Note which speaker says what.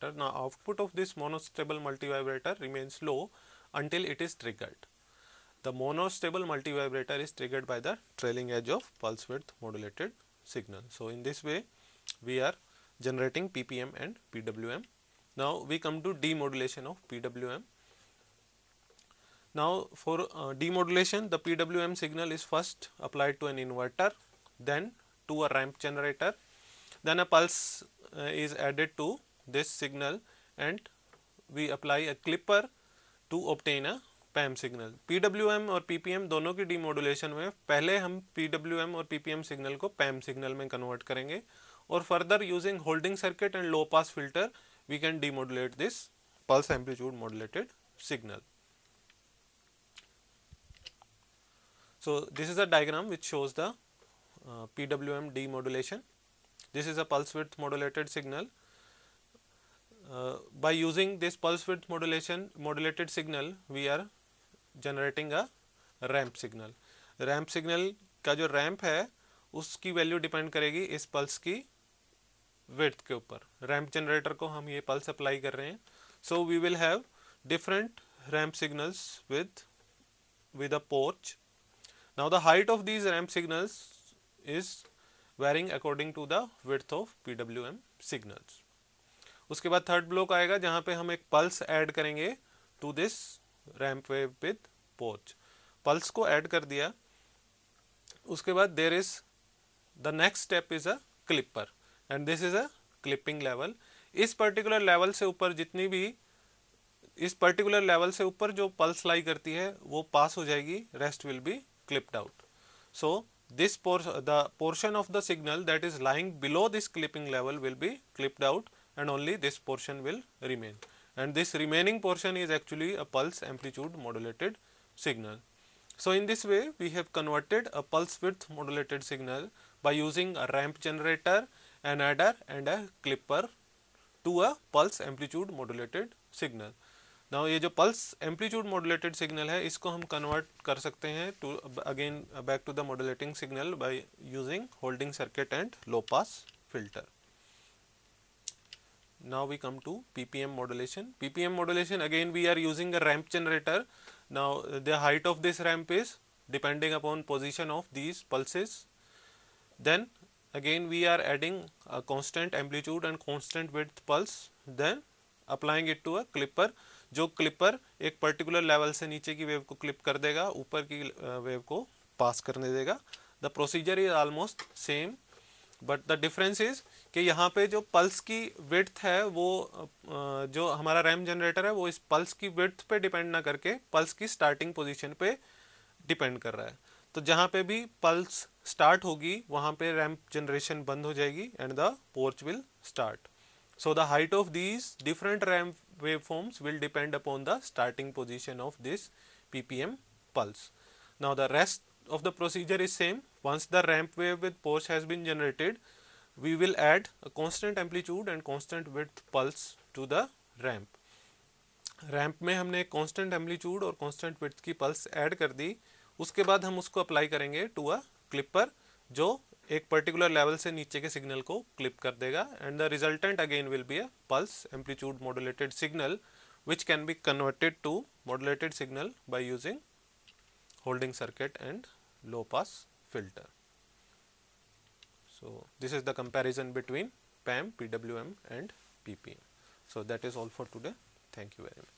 Speaker 1: multivibrator. Now output of this monostable multivibrator remains low until it is triggered. The monostable multivibrator is triggered by the trailing edge of pulse width modulated signal. So in this way we are generating PPM and PWM. Now we come to demodulation of PWM. Now for uh, demodulation the PWM signal is first applied to an inverter then to a ramp generator then a pulse uh, is added to this signal and we apply a clipper to obtain a PAM signal. PWM और PPM दोनों की demodulation में पहले हम PWM और PPM signal को PAM signal में convert करेंगे और further using holding circuit and low pass filter we can demodulate this pulse amplitude modulated signal. So this is a diagram which shows the uh, PWM demodulation. This is a pulse width modulated signal Uh, by using this pulse width modulation modulated signal we are generating a ramp signal ramp signal का जो ramp है उसकी value depend करेगी इस pulse की with के ऊपर ramp generator को हम ये पल्स अप्लाई कर रहे हैं so we will have different ramp signals with with a porch now the height of these ramp signals is varying according to the width of P W M signals उसके बाद third block आएगा जहां पे हम एक pulse add करेंगे to this ramp way with porch pulse को add कर दिया उसके बाद there is the next step is a clipper and this is a clipping level इस पर्टिकुलर लेवल से ऊपर जितनी भी इस पर्टिकुलर लेवल से ऊपर जो पल्स लाई करती है वो पास हो जाएगी rest will be clipped out so this pores the portion of the signal that is lying below this clipping level will be clipped out and only this portion will remain and this remaining portion is actually a pulse amplitude modulated signal. So, in this way we have converted a pulse width modulated signal by using a ramp generator, an adder and a clipper to a pulse amplitude modulated signal. now ये जो pulse amplitude modulated signal है इसको हम convert कर सकते हैं to again back to the modulating signal by using holding circuit and low pass filter now we come to ppm modulation ppm modulation again we are using a ramp generator now the height of this ramp is depending upon position of these pulses then again we are adding a constant amplitude and constant width pulse then applying it to a clipper जो clipper एक particular level से नीचे की wave को clip कर देगा ऊपर की वेव को पास करने देगा the procedure is almost same but the difference is कि यहाँ पे जो पल्स की विड्थ है वो जो हमारा रैम जनरेटर है वो इस पल्स की विड्थ पे डिपेंड ना करके पल्स की स्टार्टिंग पोजीशन पे डिपेंड कर रहा है तो जहाँ पे भी पल्स स्टार्ट होगी वहाँ पे रैम जनरेशन बंद हो जाएगी and the porch will start so the height of these different ram waveforms will depend upon the starting position of this P pulse now the rest of the procedure is same once the ramp wave with pulse has been generated we will add a constant amplitude and constant width pulse to the ramp ramp mein humne एक constant amplitude और constant width की pulse add कर दी उसके बाद हम उसको apply करेंगे टू अ क्लिपर जो एक पर्टिकुलर लेवल से नीचे के सिग्नल को क्लिप कर देगा and the resultant again will be a pulse amplitude modulated signal which can be converted to modulated signal by using holding circuit and low pass filter. So, this is the comparison between PAM, PWM and PPM. So, that is all for today. Thank you very much.